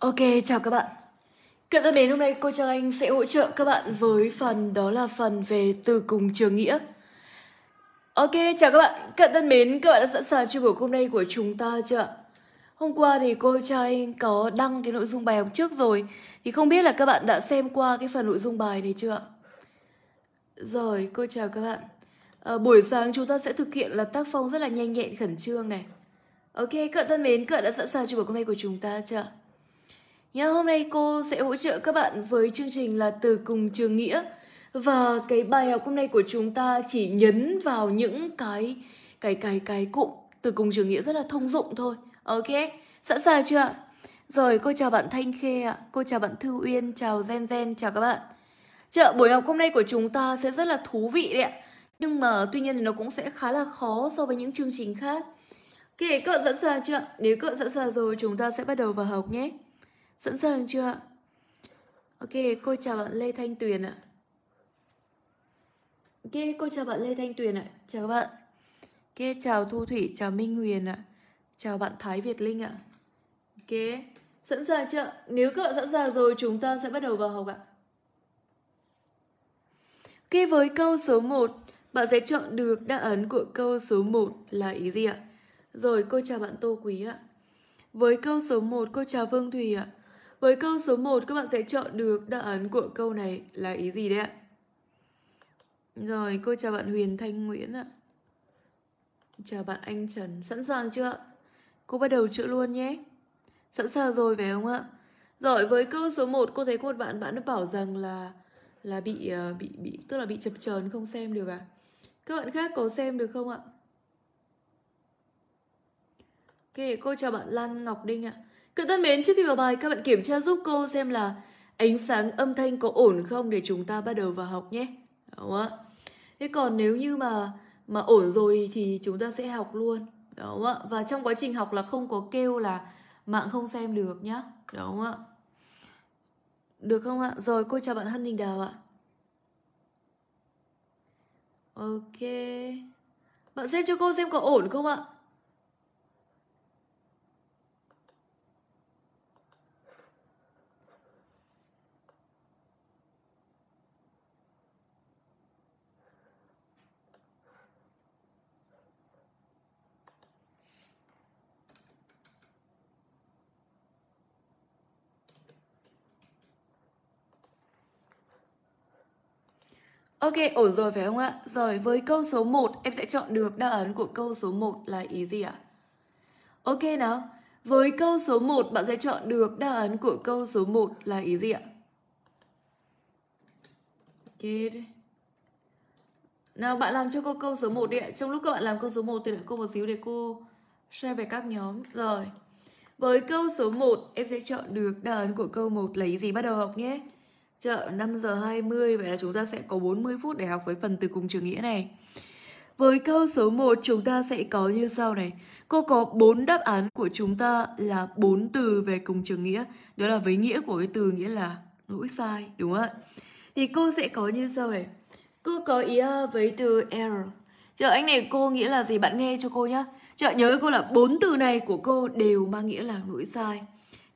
Ok, chào các bạn. Cận thân mến, hôm nay cô Trang Anh sẽ hỗ trợ các bạn với phần đó là phần về từ cùng trường nghĩa. Ok, chào các bạn. Cận thân mến, các bạn đã sẵn sàng cho buổi hôm nay của chúng ta chưa Hôm qua thì cô Trang Anh có đăng cái nội dung bài học trước rồi. Thì không biết là các bạn đã xem qua cái phần nội dung bài này chưa Rồi, cô chào các bạn. À, buổi sáng chúng ta sẽ thực hiện là tác phong rất là nhanh nhẹn khẩn trương này. Ok, cận bạn thân mến, các đã sẵn sàng cho buổi hôm nay của chúng ta chưa Nhá, hôm nay cô sẽ hỗ trợ các bạn với chương trình là từ cùng trường nghĩa. Và cái bài học hôm nay của chúng ta chỉ nhấn vào những cái cái cái cái cụm từ cùng trường nghĩa rất là thông dụng thôi. Ok, sẵn sàng chưa Rồi, cô chào bạn Thanh Khê ạ, cô chào bạn Thư Uyên, chào Gen Gen, chào các bạn. Chợ buổi học hôm nay của chúng ta sẽ rất là thú vị đấy ạ. Nhưng mà tuy nhiên thì nó cũng sẽ khá là khó so với những chương trình khác. Ok, các bạn sẵn sàng chưa Nếu các bạn sẵn sàng rồi, chúng ta sẽ bắt đầu vào học nhé. Sẵn sàng chưa ạ? Ok, cô chào bạn Lê Thanh Tuyền ạ. Ok, cô chào bạn Lê Thanh Tuyền ạ. Chào các bạn. Ok, chào Thu Thủy, chào Minh Huyền ạ. Chào bạn Thái Việt Linh ạ. Ok, sẵn sàng chưa? Nếu các bạn sẵn sàng rồi, chúng ta sẽ bắt đầu vào học ạ. Ok, với câu số 1, bạn sẽ chọn được đáp án của câu số 1 là ý gì ạ? Rồi, cô chào bạn Tô Quý ạ. Với câu số 1, cô chào Vương Thùy ạ. Với câu số 1 các bạn sẽ chọn được đáp án của câu này là ý gì đấy ạ? Rồi, cô chào bạn Huyền Thanh Nguyễn ạ. Chào bạn anh Trần, sẵn sàng chưa ạ? Cô bắt đầu chữa luôn nhé. Sẵn sàng rồi phải không ạ? Rồi, với câu số 1 cô thấy có một bạn bạn đã bảo rằng là là bị ờ, bị bị tức là bị chập chờn không xem được à? Các bạn khác có xem được không ạ? Ok, cô chào bạn Lan Ngọc Đinh ạ. Các thân mến, trước khi vào bài, các bạn kiểm tra giúp cô xem là ánh sáng âm thanh có ổn không để chúng ta bắt đầu vào học nhé. Đúng không ạ? Thế còn nếu như mà mà ổn rồi thì chúng ta sẽ học luôn. Đúng không ạ? Và trong quá trình học là không có kêu là mạng không xem được nhá. Đúng không ạ? Được không ạ? Rồi, cô chào bạn Hân Đình Đào ạ. Ok. Bạn xem cho cô xem có ổn không ạ? Ok, ổn rồi phải không ạ? Rồi, với câu số 1, em sẽ chọn được đáp án của câu số 1 là ý gì ạ? Ok nào, với câu số 1 bạn sẽ chọn được đáp án của câu số 1 là ý gì ạ? OK Nào bạn làm cho cô câu số 1 đi ạ. Trong lúc các bạn làm câu số 1 thì đợi cô một xíu để cô share về các nhóm. Rồi. Với câu số 1 em sẽ chọn được đáp án của câu 1 lấy gì bắt đầu học nhé. Chợ 5 giờ 20 Vậy là chúng ta sẽ có 40 phút để học với phần từ cùng trường nghĩa này Với câu số 1 chúng ta sẽ có như sau này Cô có 4 đáp án của chúng ta là 4 từ về cùng trường nghĩa Đó là với nghĩa của cái từ nghĩa là lỗi sai đúng không ạ Thì cô sẽ có như sau này Cô có ý với từ error Chợ anh này cô nghĩa là gì bạn nghe cho cô nhá Chợ nhớ cô là bốn từ này của cô đều mang nghĩa là lỗi sai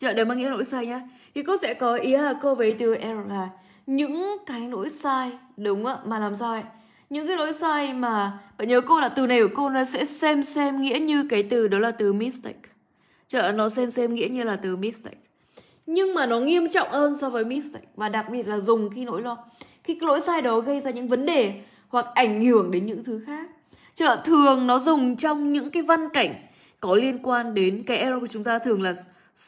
Chợ đều mang nghĩa lỗi sai nhá thì cô sẽ có ý là cô với từ error là những cái lỗi sai đúng ạ mà làm sao ấy những cái lỗi sai mà bạn nhớ cô là từ này của cô nó sẽ xem xem nghĩa như cái từ đó là từ mistake chợ nó xem xem nghĩa như là từ mistake nhưng mà nó nghiêm trọng hơn so với mistake và đặc biệt là dùng khi nỗi lo khi cái lỗi sai đó gây ra những vấn đề hoặc ảnh hưởng đến những thứ khác chợ thường nó dùng trong những cái văn cảnh có liên quan đến cái error của chúng ta thường là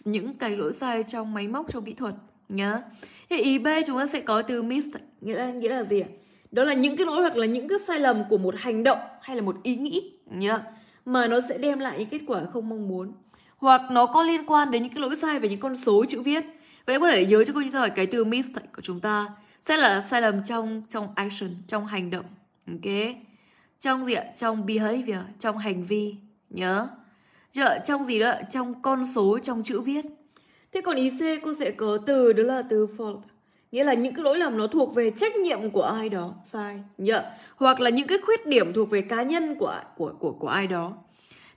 những cái lỗi sai trong máy móc trong kỹ thuật nhá thì ý b chúng ta sẽ có từ miss nghĩa là nghĩa là gì ạ đó là những cái lỗi hoặc là những cái sai lầm của một hành động hay là một ý nghĩ nhá mà nó sẽ đem lại những kết quả không mong muốn hoặc nó có liên quan đến những cái lỗi sai về những con số chữ viết vậy có thể nhớ cho cô như sau cái từ miss của chúng ta sẽ là sai lầm trong trong action trong hành động ok trong gì ạ trong behavior trong hành vi nhớ chứ trong gì đó trong con số trong chữ viết thế còn ý c cô sẽ có từ đó là từ fault nghĩa là những cái lỗi lầm nó thuộc về trách nhiệm của ai đó sai nhở hoặc là những cái khuyết điểm thuộc về cá nhân của của của của ai đó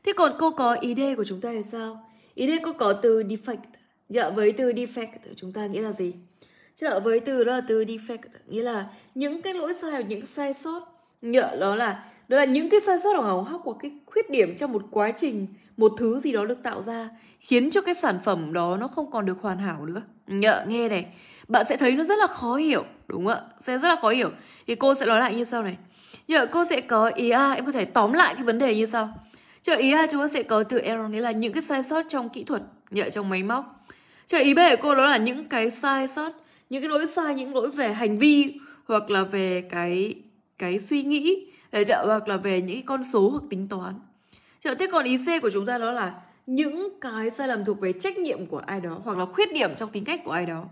thế còn cô có ý d của chúng ta là sao ý d cô có từ defect nhở với từ defect chúng ta nghĩa là gì trợ với từ đó là từ defect nghĩa là những cái lỗi sai hoặc những sai sót nhở đó là đó là những cái sai sót hoặc hỏng hóc hoặc cái khuyết điểm trong một quá trình một thứ gì đó được tạo ra khiến cho cái sản phẩm đó nó không còn được hoàn hảo nữa nhợ nghe này bạn sẽ thấy nó rất là khó hiểu đúng không ạ sẽ rất là khó hiểu thì cô sẽ nói lại như sau này nhờ cô sẽ có ý a em có thể tóm lại cái vấn đề như sau Trợ ý a chúng ta sẽ có từ error nghĩa là những cái sai sót trong kỹ thuật nhờ trong máy móc Trợ ý b của cô đó là những cái sai sót những cái lỗi sai những lỗi về hành vi hoặc là về cái cái suy nghĩ để chợ dạ, hoặc là về những cái con số hoặc tính toán thế còn ý C của chúng ta đó là những cái sai lầm thuộc về trách nhiệm của ai đó hoặc là khuyết điểm trong tính cách của ai đó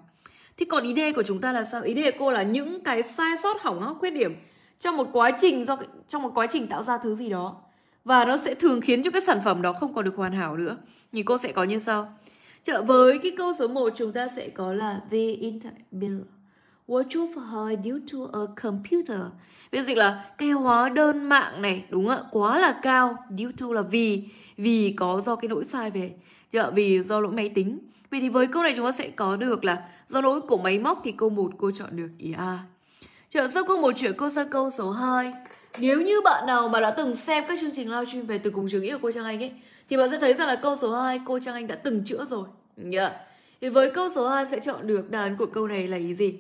thế còn ý D của chúng ta là sao ý D của cô là những cái sai sót hỏng hóc khuyết điểm trong một quá trình do trong một quá trình tạo ra thứ gì đó và nó sẽ thường khiến cho cái sản phẩm đó không còn được hoàn hảo nữa thì cô sẽ có như sau Chợ với cái câu số 1 chúng ta sẽ có là the internet bill watch over her due to a computer. Việc dịch là cái hóa đơn mạng này đúng ạ, quá là cao, due to là vì, vì có do cái lỗi sai về, chưa? Dạ, vì do lỗi máy tính. Vậy thì với câu này chúng ta sẽ có được là do lỗi của máy móc thì câu 1 cô chọn được ý A. Trở sau câu 1 chuyển cô sang câu số 2. Nếu như bạn nào mà đã từng xem các chương trình live stream về từ cùng trường yêu cô Trang Anh ấy thì bạn sẽ thấy rằng là câu số 2 cô Trang Anh đã từng chữa rồi. Yeah. Dạ. Thì với câu số 2 sẽ chọn được đáp án của câu này là ý gì?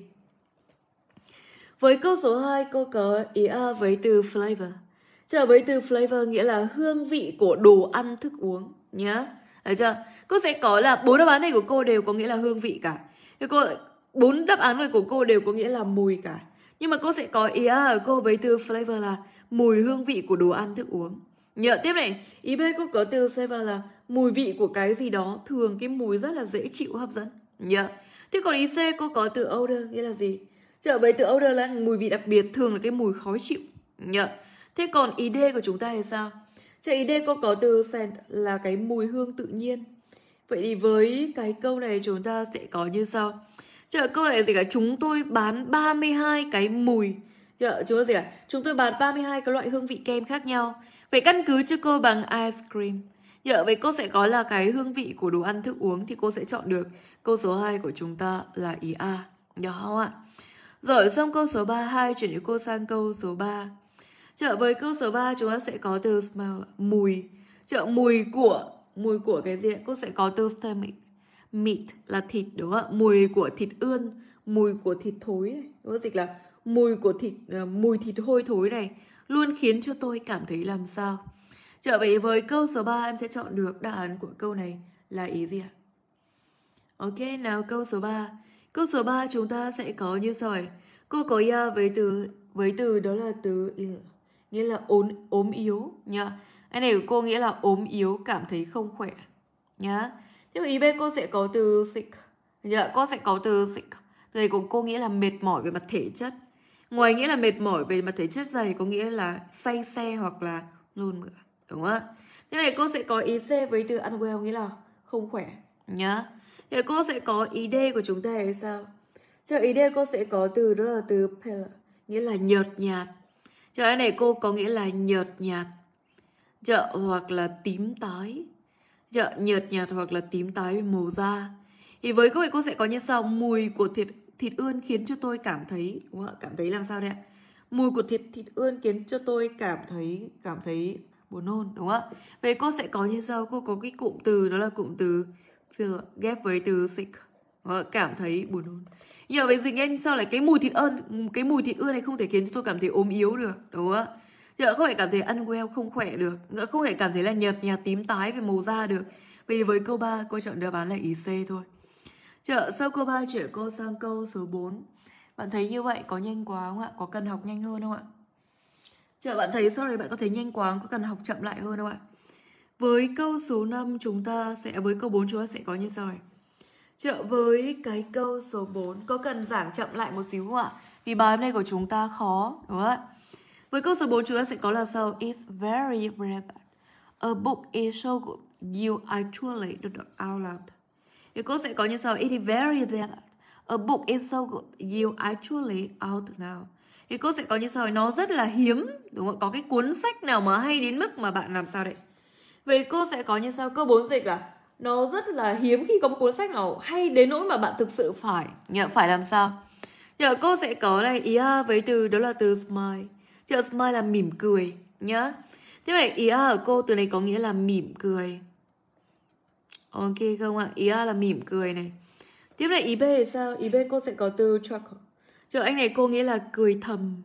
Với câu số 2, cô có ý A với từ flavor. Trở với từ flavor nghĩa là hương vị của đồ ăn thức uống nhá. Đấy chưa? Cô sẽ có là bốn đáp án này của cô đều có nghĩa là hương vị cả. Thì cô bốn đáp án này của cô đều có nghĩa là mùi cả. Nhưng mà cô sẽ có ý A ở cô với từ flavor là mùi hương vị của đồ ăn thức uống. Nhớ tiếp này, ý B cô có từ flavor là mùi vị của cái gì đó, thường cái mùi rất là dễ chịu hấp dẫn. Nhớ. Tiếp còn ý C cô có từ odor nghĩa là gì? trở về từ odor là mùi vị đặc biệt thường là cái mùi khó chịu nhở thế còn ý đê của chúng ta thì sao chợ ý đê có có từ scent là cái mùi hương tự nhiên vậy thì với cái câu này chúng ta sẽ có như sau chợ câu này gì cả chúng tôi bán 32 cái mùi chợ chúng tôi gì cả chúng tôi bán 32 cái loại hương vị kem khác nhau vậy căn cứ cho cô bằng ice cream Dạ, vậy cô sẽ có là cái hương vị của đồ ăn thức uống thì cô sẽ chọn được câu số 2 của chúng ta là ý A. Được không ạ? Rồi xong câu số hai chuyển cho cô sang câu số 3. chợ với câu số 3 chúng ta sẽ có từ smell mùi. chợ mùi của mùi của cái gì? ạ? Cô sẽ có từ stomach. Meat là thịt đúng không ạ? Mùi của thịt ươn, mùi của thịt thối này. Đúng không? Dịch là mùi của thịt ờ, mùi thịt hôi thối này luôn khiến cho tôi cảm thấy làm sao. Chợ vậy với câu số 3 em sẽ chọn được đáp án của câu này là ý gì ạ? Ok, nào câu số 3. Câu số 3 chúng ta sẽ có như sau Cô có ya với từ với từ đó là từ nghĩa là ốm ốm yếu nhá. Cái này của cô nghĩa là ốm yếu, cảm thấy không khỏe nhá. Tiếp ý bên cô sẽ có từ sick. Nhá, dạ, cô sẽ có từ sick. Từ này của cô nghĩa là mệt mỏi về mặt thể chất. Ngoài nghĩa là mệt mỏi về mặt thể chất dày có nghĩa là say xe hoặc là luôn mửa, đúng không ạ? Thế này cô sẽ có ý C với từ unwell nghĩa là không khỏe nhá thì cô sẽ có ý đê của chúng ta hay sao Chờ ý đê cô sẽ có từ đó là từ pale nghĩa là nhợt nhạt Chờ này cô có nghĩa là nhợt nhạt Chợ hoặc là tím tái Chợ nhợt nhạt hoặc là tím tái về màu da Thì với cô bạn cô sẽ có như sau Mùi của thịt thịt ươn khiến cho tôi cảm thấy đúng không? Cảm thấy làm sao đấy ạ? Mùi của thịt thịt ươn khiến cho tôi cảm thấy cảm thấy buồn nôn đúng không ạ? Vậy cô sẽ có như sau, cô có cái cụm từ đó là cụm từ ghép với từ sick cảm thấy buồn nôn nhờ về dịch anh sao lại cái mùi thịt ơn cái mùi thịt ưa này không thể khiến cho tôi cảm thấy ốm yếu được đúng không ạ giờ không thể cảm thấy ăn well không khỏe được ngỡ không thể cảm thấy là nhợt nhạt tím tái về màu da được vì với câu 3 cô chọn đáp án là ý C thôi chợ sau câu 3 chuyển cô sang câu số 4 bạn thấy như vậy có nhanh quá không ạ có cần học nhanh hơn không ạ chợ bạn thấy sau này bạn có thấy nhanh quá không? có cần học chậm lại hơn không ạ với câu số 5 chúng ta sẽ với câu 4 chúng ta sẽ có như sau này. Trợ với cái câu số 4 có cần giảng chậm lại một xíu không ạ? Vì bài hôm nay của chúng ta khó đúng không ạ? Với câu số 4 chúng ta sẽ có là sau It's very relevant. A book is so good you actually do not out loud. Thì cô sẽ có như sau It is very relevant. A book is so good you actually out loud. Thì cô sẽ có như sau Nó rất là hiếm đúng không? ạ? Có cái cuốn sách nào mà hay đến mức mà bạn làm sao đấy? Vậy cô sẽ có như sau Cơ bốn dịch à? Nó rất là hiếm khi có một cuốn sách nào hay đến nỗi mà bạn thực sự phải nhờ phải làm sao? Nhờ cô sẽ có này ý a với từ đó là từ smile. Chợ smile là mỉm cười nhá. Thế vậy ý a ở cô từ này có nghĩa là mỉm cười. Ok không ạ? À? Ý a là mỉm cười này. Tiếp này ý b thì sao? Ý b cô sẽ có từ chuckle. chợ anh này cô nghĩa là cười thầm.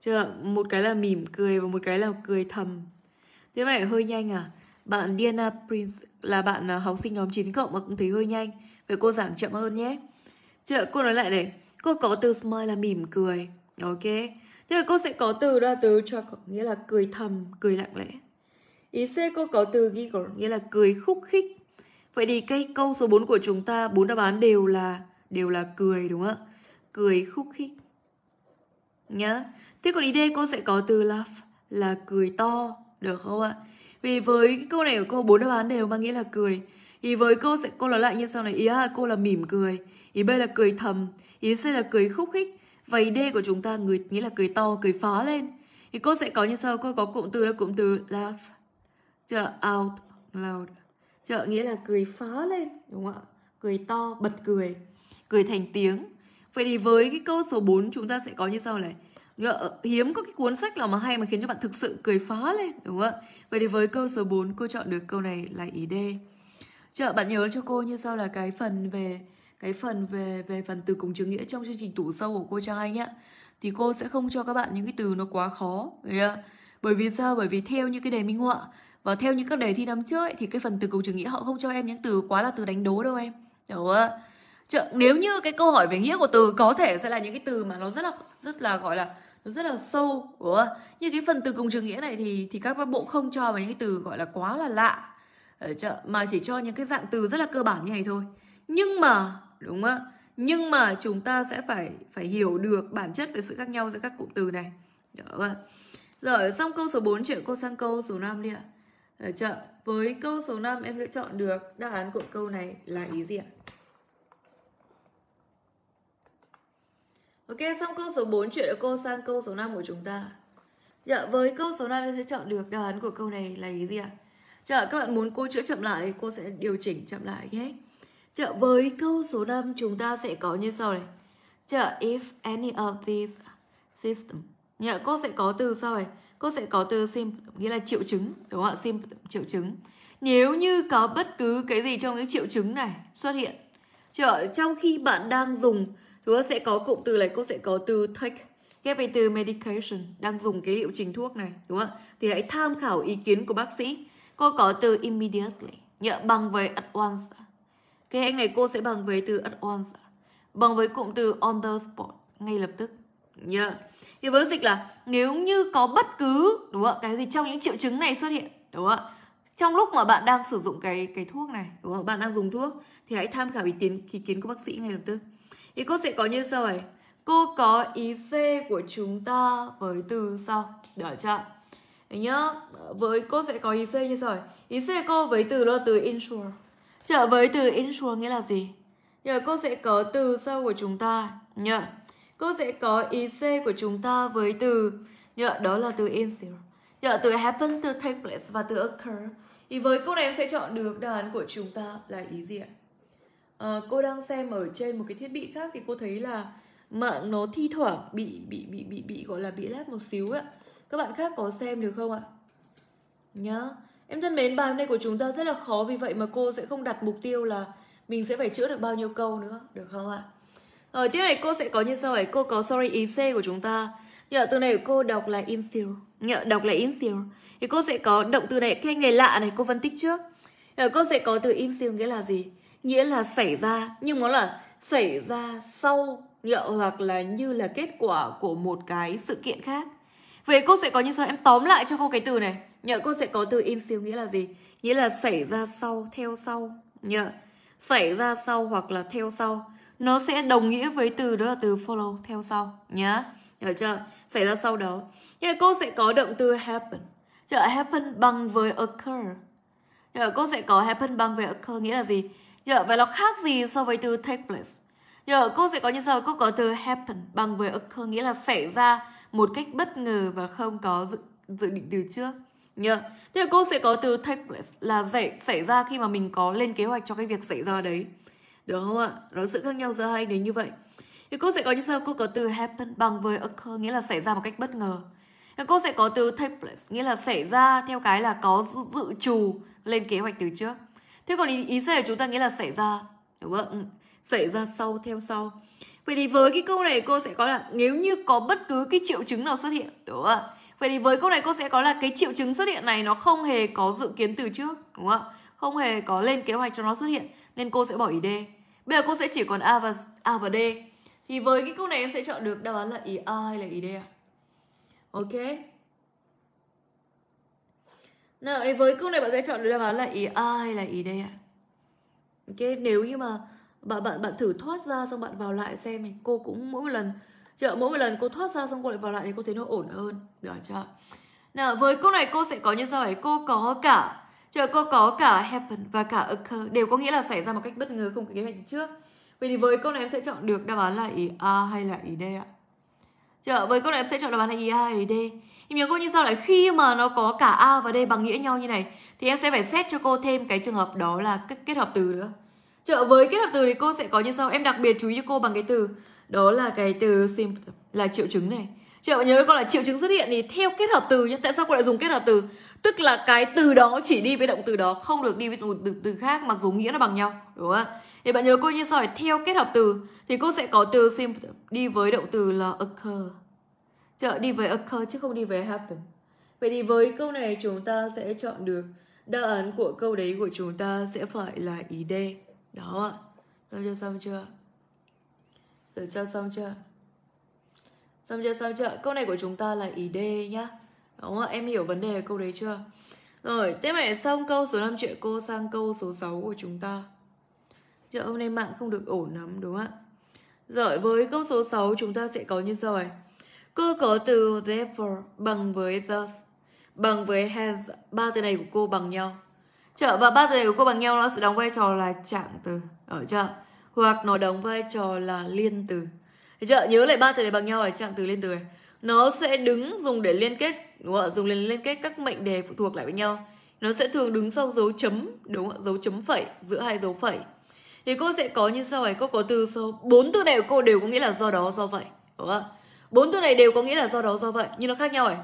chợ một cái là mỉm cười và một cái là cười thầm. Thế vậy hơi nhanh à? Bạn Diana Prince là bạn à, học sinh nhóm 9 cộng mà cũng thấy hơi nhanh. Vậy cô giảng chậm hơn nhé. Chưa, cô nói lại này. Cô có từ smile là mỉm cười. Ok. Thế là cô sẽ có từ đó là từ cho nghĩa là cười thầm, cười lặng lẽ. Ý C cô có từ giggle nghĩa là cười khúc khích. Vậy thì cái câu số 4 của chúng ta bốn đáp án đều là đều là cười đúng không ạ? Cười khúc khích. Nhá. Thế còn ý D cô sẽ có từ laugh là cười to được không ạ? Vì với cái câu này của cô bốn đáp án đều mang nghĩa là cười. Ý với cô sẽ cô nói lại như sau này. Ý A cô là mỉm cười. Ý B là cười thầm. Ý C là cười khúc khích. Và D của chúng ta người nghĩa là cười to, cười phá lên. Thì cô sẽ có như sau. Cô có cụm từ là cụm từ laugh. Chưa? Out loud. Chưa? Nghĩa là cười phá lên. Đúng không ạ? Cười to, bật cười. Cười thành tiếng. Vậy thì với cái câu số 4 chúng ta sẽ có như sau này. Ngợ ờ, hiếm có cái cuốn sách nào mà hay mà khiến cho bạn thực sự cười phá lên đúng không ạ? Vậy thì với câu số 4 cô chọn được câu này là ý D. Chợ bạn nhớ cho cô như sau là cái phần về cái phần về về phần từ cùng chứng nghĩa trong chương trình tủ sâu của cô trang anh nhé thì cô sẽ không cho các bạn những cái từ nó quá khó bởi vì sao bởi vì theo như cái đề minh họa và theo những các đề thi năm trước ấy, thì cái phần từ cùng chứng nghĩa họ không cho em những từ quá là từ đánh đố đâu em hiểu không ạ Chợ, nếu như cái câu hỏi về nghĩa của từ có thể sẽ là những cái từ mà nó rất là rất là gọi là nó rất là sâu đúng không? như cái phần từ cùng trường nghĩa này thì thì các bộ không cho vào những cái từ gọi là quá là lạ ở chợ mà chỉ cho những cái dạng từ rất là cơ bản như này thôi nhưng mà đúng không ạ nhưng mà chúng ta sẽ phải phải hiểu được bản chất về sự khác nhau giữa các cụm từ này đúng dạ vâng. không? rồi xong câu số 4 chuyển cô sang câu số 5 đi ạ Ở chợ với câu số 5 em sẽ chọn được đáp án của câu này là ý gì ạ Ok, xong câu số 4 chuyển cô sang câu số 5 của chúng ta. Dạ, với câu số 5 em sẽ chọn được đáp án của câu này là gì ạ? Dạ, các bạn muốn cô chữa chậm lại, cô sẽ điều chỉnh chậm lại nhé. Dạ, với câu số 5 chúng ta sẽ có như sau này. Dạ, if any of these system. Dạ, cô sẽ có từ sau này. Cô sẽ có từ symptom, nghĩa là triệu chứng. Đúng không ạ? Symptom, triệu chứng. Nếu như có bất cứ cái gì trong những triệu chứng này xuất hiện. Dạ, trong khi bạn đang dùng Chúng ta sẽ có cụm từ này, cô sẽ có từ take ghép với từ medication, đang dùng cái liệu trình thuốc này, đúng không ạ? Thì hãy tham khảo ý kiến của bác sĩ. Cô có từ immediately, nhớ bằng với at once. Cái anh này cô sẽ bằng với từ at once, bằng với cụm từ on the spot, ngay lập tức. Nhớ. Thì với dịch là nếu như có bất cứ, đúng không ạ? Cái gì trong những triệu chứng này xuất hiện, đúng không ạ? trong lúc mà bạn đang sử dụng cái cái thuốc này đúng không? bạn đang dùng thuốc thì hãy tham khảo ý kiến ý kiến của bác sĩ ngay lập tức Ý cốt sẽ có như sau này. Cô có ý C của chúng ta với từ sau. Được chưa? nhớ Với cô sẽ có ý C như sau Ý C cô với từ là từ insure. Trở với từ insure nghĩa là gì? Nhờ cô sẽ có từ sau của chúng ta. nhớ Cô sẽ có ý C của chúng ta với từ nhớ đó là từ insure. nhớ từ happen to take place và từ occur. Thì với câu này em sẽ chọn được đáp án của chúng ta là ý gì ạ? uh, cô đang xem ở trên một cái thiết bị khác thì cô thấy là mạng nó thi thoảng bị bị bị bị bị gọi là bị lát một xíu ạ các bạn khác có xem được không ạ nhá em thân mến bài hôm nay của chúng ta rất là khó vì vậy mà cô sẽ không đặt mục tiêu là mình sẽ phải chữa được bao nhiêu câu nữa được không ạ rồi tiếp này cô sẽ có như sau ấy cô có sorry ý c của chúng ta nhờ từ này của cô đọc là instill nhờ đọc là instill thì cô sẽ có động từ này cái này lạ này cô phân tích trước nhờ, cô sẽ có từ instill nghĩa là gì nghĩa là xảy ra nhưng nó là xảy ra sau nhựa hoặc là như là kết quả của một cái sự kiện khác về cô sẽ có như sau em tóm lại cho cô cái từ này nhờ cô sẽ có từ in siêu nghĩa là gì nghĩa là xảy ra sau theo sau nhờ xảy ra sau hoặc là theo sau nó sẽ đồng nghĩa với từ đó là từ follow theo sau nhá hiểu chưa xảy ra sau đó nhưng cô sẽ có động từ happen chợ happen bằng với occur nhờ cô sẽ có happen bằng với occur nghĩa là gì nhờ dạ, vậy nó khác gì so với từ take place? nhờ dạ, cô sẽ có như sau, cô có từ happen bằng với occur nghĩa là xảy ra một cách bất ngờ và không có dự, dự định từ trước. Nhớ. Dạ, thế cô sẽ có từ take place là xảy xảy ra khi mà mình có lên kế hoạch cho cái việc xảy ra đấy. Được không ạ? Nó sự khác nhau giữa hai đấy như vậy. Thì cô sẽ có như sau, cô có từ happen bằng với occur nghĩa là xảy ra một cách bất ngờ. Thì cô sẽ có từ take place nghĩa là xảy ra theo cái là có dự dự trù lên kế hoạch từ trước. Thế còn ý, ý C của chúng ta nghĩa là xảy ra Đúng không? Ừ, xảy ra sau theo sau Vậy thì với cái câu này cô sẽ có là Nếu như có bất cứ cái triệu chứng nào xuất hiện Đúng không? Vậy thì với câu này cô sẽ có là Cái triệu chứng xuất hiện này nó không hề có dự kiến từ trước Đúng không? Không hề có lên kế hoạch cho nó xuất hiện Nên cô sẽ bỏ ý D Bây giờ cô sẽ chỉ còn A và, A và D Thì với cái câu này em sẽ chọn được đáp án là ý A hay là ý D ạ? Ok nào, với câu này bạn sẽ chọn được đáp án là ý A hay là ý D ạ? Ok, nếu như mà bạn bạn bạn thử thoát ra xong bạn vào lại xem này, cô cũng mỗi một lần chợ mỗi một lần cô thoát ra xong cô lại vào lại thì cô thấy nó ổn hơn. Được chưa? Nào, với câu này cô sẽ có như sau ấy, cô có cả chợ cô có cả happen và cả occur đều có nghĩa là xảy ra một cách bất ngờ không có kế hoạch trước. Vậy thì với câu này em sẽ chọn được đáp án là ý A hay là ý D ạ? chợ với câu này em sẽ chọn đáp án là ý A hay ý D. Thì mình có như sau là khi mà nó có cả A và D bằng nghĩa nhau như này thì em sẽ phải xét cho cô thêm cái trường hợp đó là kết, kết hợp từ nữa. trợ với kết hợp từ thì cô sẽ có như sau. Em đặc biệt chú ý cho cô bằng cái từ đó là cái từ sim là triệu chứng này. trợ bạn nhớ cô là triệu chứng xuất hiện thì theo kết hợp từ nhé. Tại sao cô lại dùng kết hợp từ? Tức là cái từ đó chỉ đi với động từ đó, không được đi với một từ, từ khác mặc dù nghĩa là bằng nhau, đúng không ạ? Thì bạn nhớ cô như sau theo kết hợp từ thì cô sẽ có từ sim đi với động từ là occur Chợ đi với occur chứ không đi với happen. Vậy thì với câu này chúng ta sẽ chọn được đáp án của câu đấy của chúng ta sẽ phải là ý D. Đó ạ. Tôi chưa xong chưa? rồi cho xong chưa? Xong chưa, xong chưa? Câu này của chúng ta là ý D nhá. Đúng không? Em hiểu vấn đề ở câu đấy chưa? Rồi, thế mẹ xong câu số 5 chuyện cô sang câu số 6 của chúng ta. Chợ hôm nay mạng không được ổn lắm đúng không ạ? Rồi, với câu số 6 chúng ta sẽ có như sau này. Cô có từ therefore bằng với thus, bằng với has. Ba từ này của cô bằng nhau. Chợ và ba từ này của cô bằng nhau nó sẽ đóng vai trò là trạng từ. Ở chợ. Hoặc nó đóng vai trò là liên từ. chợ Nhớ lại ba từ này bằng nhau ở trạng từ liên từ này. Nó sẽ đứng dùng để liên kết, đúng không ạ? Dùng để liên kết các mệnh đề phụ thuộc lại với nhau. Nó sẽ thường đứng sau dấu chấm, đúng không ạ? Dấu chấm phẩy, giữa hai dấu phẩy. Thì cô sẽ có như sau này, cô có từ sau. Bốn từ này của cô đều có nghĩa là do đó, do vậy. Đúng không ạ? bốn từ này đều có nghĩa là do đó do vậy nhưng nó khác nhau ấy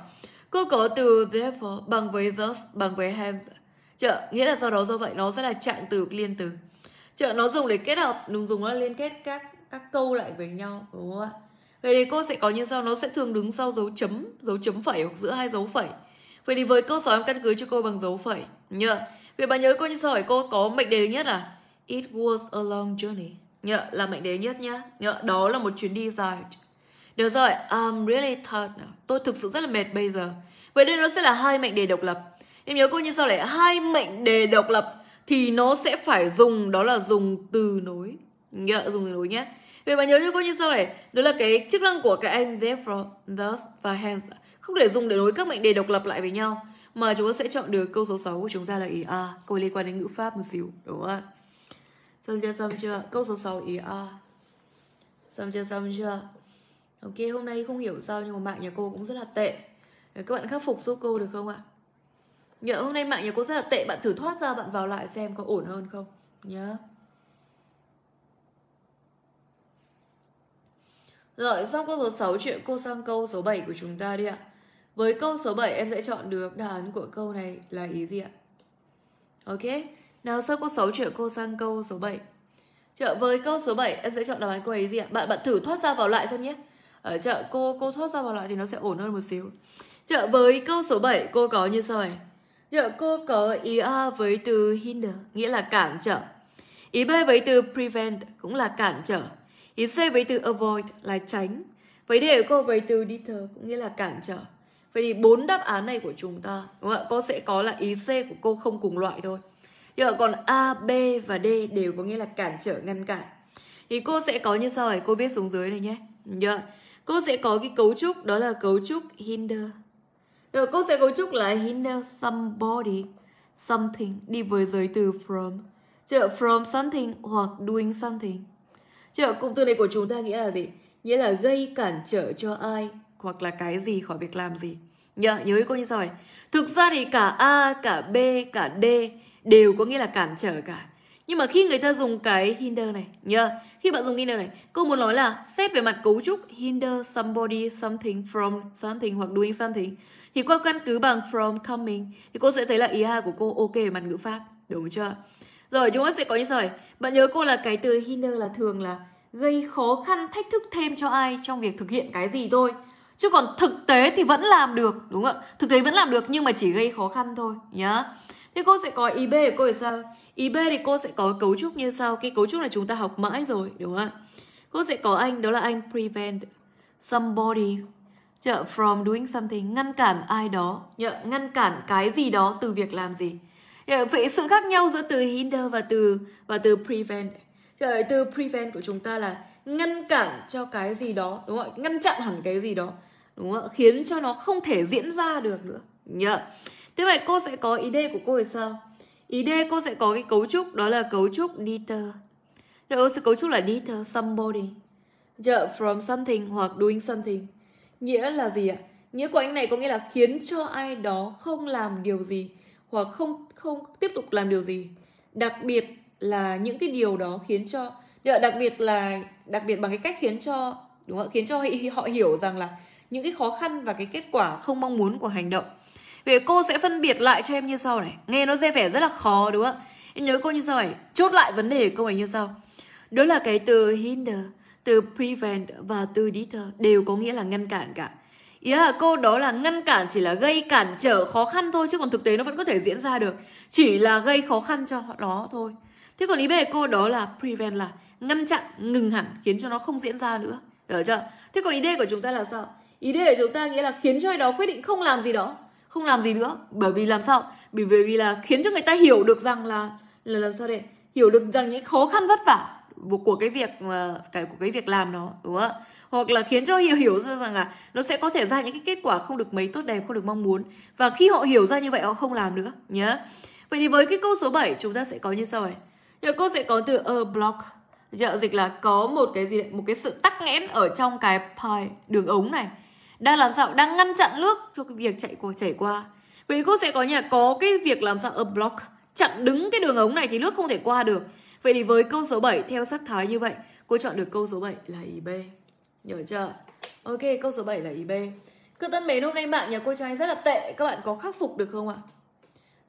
cơ cấu từ therefore bằng với thus bằng với hence chợ nghĩa là do đó do vậy nó sẽ là trạng từ liên từ chợ nó dùng để kết hợp đúng dùng nó liên kết các các câu lại với nhau đúng không ạ vậy thì cô sẽ có như sau nó sẽ thường đứng sau dấu chấm dấu chấm phẩy hoặc giữa hai dấu phẩy vậy thì với câu sói em căn cứ cho cô bằng dấu phẩy nhớ vậy bà nhớ cô như sau hỏi cô có mệnh đề nhất là it was a long journey nhớ là mệnh đề nhất nhá nhớ đó là một chuyến đi dài được rồi, I'm um, really tired now. Tôi thực sự rất là mệt bây giờ. Vậy đây nó sẽ là hai mệnh đề độc lập. Em nhớ cô như sau này, hai mệnh đề độc lập thì nó sẽ phải dùng đó là dùng từ nối. Nhớ dùng từ nối nhé. Vậy mà nhớ như cô như sau này, đó là cái chức năng của cái anh therefore, thus và hence. Không để dùng để nối các mệnh đề độc lập lại với nhau mà chúng ta sẽ chọn được câu số 6 của chúng ta là ý a, câu liên quan đến ngữ pháp một xíu, đúng không ạ? Xong chưa xong chưa? Câu số 6 ý a. Xong chưa xong chưa? ok hôm nay không hiểu sao nhưng mà mạng nhà cô cũng rất là tệ các bạn khắc phục giúp cô được không ạ nhớ hôm nay mạng nhà cô rất là tệ bạn thử thoát ra bạn vào lại xem có ổn hơn không nhớ Rồi, xong câu số 6 chuyện cô sang câu số 7 của chúng ta đi ạ. Với câu số 7 em sẽ chọn được đáp án của câu này là ý gì ạ? Ok, nào sau câu 6 chuyện cô sang câu số 7. chợ với câu số 7 em sẽ chọn đáp án của ý gì ạ? Bạn bạn thử thoát ra vào lại xem nhé ở chợ cô cô thoát ra vào lại thì nó sẽ ổn hơn một xíu chợ với câu số 7 cô có như sau này chợ cô có ý A với từ hinder nghĩa là cản trở ý B với từ prevent cũng là cản trở ý C với từ avoid là tránh với D cô với từ deter cũng nghĩa là cản trở Vậy thì bốn đáp án này của chúng ta đúng không ạ? Cô sẽ có là ý C của cô không cùng loại thôi. Nhưng còn A, B và D đều có nghĩa là cản trở ngăn cản. Thì cô sẽ có như sau này, cô viết xuống dưới này nhé. Được cô sẽ có cái cấu trúc đó là cấu trúc hinder rồi cô sẽ cấu trúc là hinder somebody something đi với giới từ from trợ from something hoặc doing something trợ cụm từ này của chúng ta nghĩa là gì nghĩa là gây cản trở cho ai hoặc là cái gì khỏi việc làm gì nhớ nhớ cô như sau rồi thực ra thì cả a cả b cả d đều có nghĩa là cản trở cả nhưng mà khi người ta dùng cái hinder này nhớ khi bạn dùng hinder này cô muốn nói là xét về mặt cấu trúc hinder somebody something from something hoặc doing something thì qua căn cứ bằng from coming thì cô sẽ thấy là ý hai của cô ok về mặt ngữ pháp đúng chưa rồi chúng ta sẽ có như rồi bạn nhớ cô là cái từ hinder là thường là gây khó khăn thách thức thêm cho ai trong việc thực hiện cái gì thôi chứ còn thực tế thì vẫn làm được đúng không ạ thực tế vẫn làm được nhưng mà chỉ gây khó khăn thôi nhá thế cô sẽ có ý b của cô là sao Ý B thì cô sẽ có cấu trúc như sau. Cái cấu trúc là chúng ta học mãi rồi, đúng không ạ? Cô sẽ có anh, đó là anh prevent somebody chợ from doing something ngăn cản ai đó nhờ, ngăn cản cái gì đó từ việc làm gì nhờ, vậy sự khác nhau giữa từ hinder và từ và từ prevent Trời, từ prevent của chúng ta là ngăn cản cho cái gì đó đúng không ngăn chặn hẳn cái gì đó đúng không khiến cho nó không thể diễn ra được nữa nhờ thế vậy cô sẽ có ý đề của cô thì sao Ý D cô sẽ có cái cấu trúc đó là cấu trúc deter. Đó ừ, sẽ cấu trúc là deter somebody. Giờ dạ, from something hoặc doing something. Nghĩa là gì ạ? Nghĩa của anh này có nghĩa là khiến cho ai đó không làm điều gì hoặc không không tiếp tục làm điều gì. Đặc biệt là những cái điều đó khiến cho dạ, đặc biệt là đặc biệt bằng cái cách khiến cho đúng không? Khiến cho họ hiểu rằng là những cái khó khăn và cái kết quả không mong muốn của hành động vì cô sẽ phân biệt lại cho em như sau này Nghe nó dễ vẻ rất là khó đúng không ạ nhớ cô như sau này Chốt lại vấn đề của câu này như sau Đó là cái từ hinder Từ prevent và từ deter Đều có nghĩa là ngăn cản cả Ý là cô đó là ngăn cản chỉ là gây cản trở khó khăn thôi Chứ còn thực tế nó vẫn có thể diễn ra được Chỉ là gây khó khăn cho nó thôi Thế còn ý về cô đó là prevent là ngăn chặn, ngừng hẳn khiến cho nó không diễn ra nữa. Được chưa? Thế còn ý đề của chúng ta là sao? Ý đề của chúng ta nghĩa là khiến cho ai đó quyết định không làm gì đó không làm gì nữa bởi vì làm sao bởi vì là khiến cho người ta hiểu được rằng là là làm sao để hiểu được rằng những khó khăn vất vả của cái việc mà cái của cái việc làm nó đúng không ạ hoặc là khiến cho hiểu hiểu ra rằng là nó sẽ có thể ra những cái kết quả không được mấy tốt đẹp không được mong muốn và khi họ hiểu ra như vậy họ không làm nữa nhé vậy thì với cái câu số 7 chúng ta sẽ có như sau này Giờ cô sẽ có từ a block Giờ dạ, dịch là có một cái gì đấy, một cái sự tắc nghẽn ở trong cái pipe đường ống này đang làm sao đang ngăn chặn nước cho cái việc chạy qua chảy qua vậy cô sẽ có nhà có cái việc làm sao ở block chặn đứng cái đường ống này thì nước không thể qua được vậy thì với câu số 7 theo sắc thái như vậy cô chọn được câu số 7 là ý b nhớ chưa ok câu số 7 là ý b cứ tân mến hôm nay mạng nhà cô trai rất là tệ các bạn có khắc phục được không ạ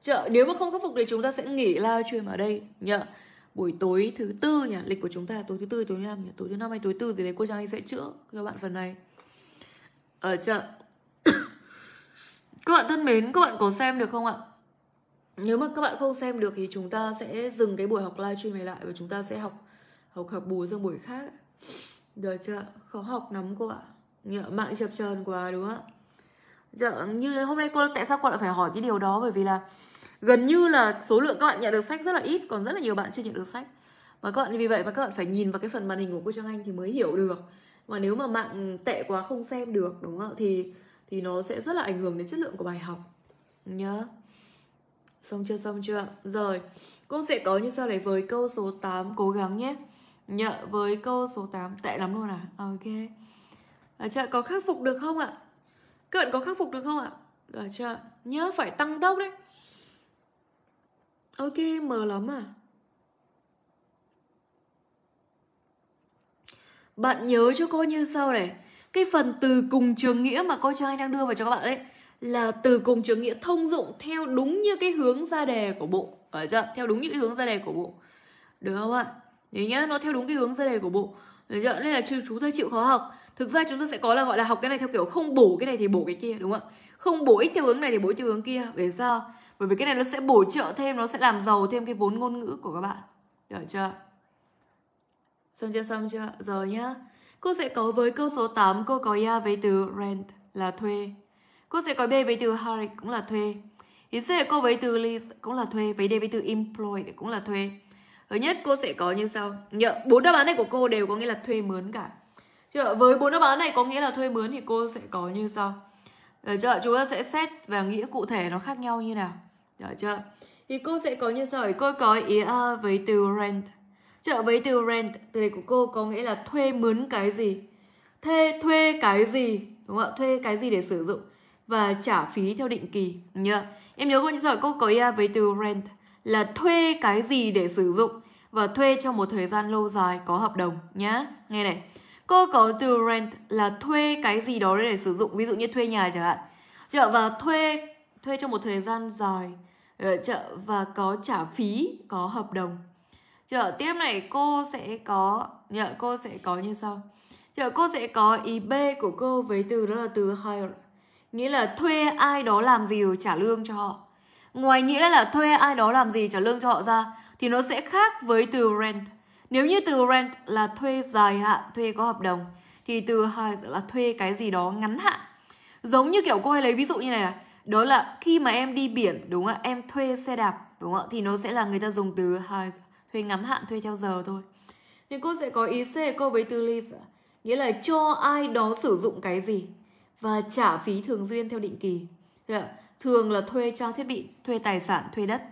Chợ, nếu mà không khắc phục thì chúng ta sẽ nghỉ live stream ở đây nhờ buổi tối thứ tư nhỉ lịch của chúng ta là tối thứ tư tối thứ năm nhỉ tối thứ năm hay tối thứ tư gì đấy cô trang sẽ chữa cho bạn phần này ở ờ, chợ các bạn thân mến các bạn có xem được không ạ nếu mà các bạn không xem được thì chúng ta sẽ dừng cái buổi học livestream này lại và chúng ta sẽ học học học bù sang buổi khác được chưa khó học lắm cô ạ Nhờ, mạng chập chờn quá đúng không ạ Giờ, dạ, như hôm nay cô tại sao cô lại phải hỏi cái điều đó bởi vì là gần như là số lượng các bạn nhận được sách rất là ít còn rất là nhiều bạn chưa nhận được sách và các bạn vì vậy mà các bạn phải nhìn vào cái phần màn hình của cô Trang Anh thì mới hiểu được mà nếu mà mạng tệ quá không xem được đúng không thì thì nó sẽ rất là ảnh hưởng đến chất lượng của bài học nhớ xong chưa xong chưa rồi cô sẽ có như sau này với câu số 8 cố gắng nhé nhợ với câu số 8 tệ lắm luôn à ok à, chợ có khắc phục được không ạ cận có khắc phục được không ạ à, chợ nhớ phải tăng tốc đấy ok mờ lắm à bạn nhớ cho cô như sau này cái phần từ cùng trường nghĩa mà cô trai đang đưa vào cho các bạn đấy là từ cùng trường nghĩa thông dụng theo đúng như cái hướng ra đề của bộ ở chưa theo đúng những cái hướng ra đề của bộ được không ạ nhớ nhá nó theo đúng cái hướng ra đề của bộ được chưa nên là chúng ta chịu khó học thực ra chúng ta sẽ có là gọi là học cái này theo kiểu không bổ cái này thì bổ cái kia đúng không ạ không bổ ích theo hướng này thì bổ ích theo hướng kia vì sao bởi vì cái này nó sẽ bổ trợ thêm nó sẽ làm giàu thêm cái vốn ngôn ngữ của các bạn được chưa Xong chưa, xong chưa? Rồi nhá. Cô sẽ có với câu số 8, cô có ya với từ rent là thuê. Cô sẽ có b với từ hire cũng là thuê. Ý C cô với từ lease cũng là thuê, với D với từ employ cũng là thuê. Thứ nhất cô sẽ có như sau. Nhớ, bốn đáp án này của cô đều có nghĩa là thuê mướn cả. Chưa, với bốn đáp án này có nghĩa là thuê mướn thì cô sẽ có như sau. Được chưa? Chúng ta sẽ xét và nghĩa cụ thể nó khác nhau như nào. Được chưa? Thì cô sẽ có như sau. Cô có ý A với từ rent Trợ với từ rent, từ này của cô có nghĩa là thuê mướn cái gì. Thuê, thuê cái gì, đúng không ạ? Thuê cái gì để sử dụng và trả phí theo định kỳ. Nhớ. Em nhớ cô như giỏi cô có ia với từ rent là thuê cái gì để sử dụng và thuê trong một thời gian lâu dài có hợp đồng nhá. Nghe này. Cô có từ rent là thuê cái gì đó để sử dụng, ví dụ như thuê nhà chẳng hạn. Chợ và thuê thuê trong một thời gian dài ờ, chợ và có trả phí, có hợp đồng Trở tiếp này cô sẽ có nhờ cô sẽ có như sau. Trở cô sẽ có ý B của cô với từ đó là từ hire. Nghĩa là thuê ai đó làm gì trả lương cho họ. Ngoài nghĩa là thuê ai đó làm gì trả lương cho họ ra thì nó sẽ khác với từ rent. Nếu như từ rent là thuê dài hạn, thuê có hợp đồng thì từ hire là thuê cái gì đó ngắn hạn. Giống như kiểu cô hay lấy ví dụ như này là đó là khi mà em đi biển đúng không ạ? Em thuê xe đạp đúng không ạ? Thì nó sẽ là người ta dùng từ hire thuê ngắn hạn thuê theo giờ thôi thì cô sẽ có ý c cô với tư ly nghĩa là cho ai đó sử dụng cái gì và trả phí thường xuyên theo định kỳ thường là thuê trang thiết bị thuê tài sản thuê đất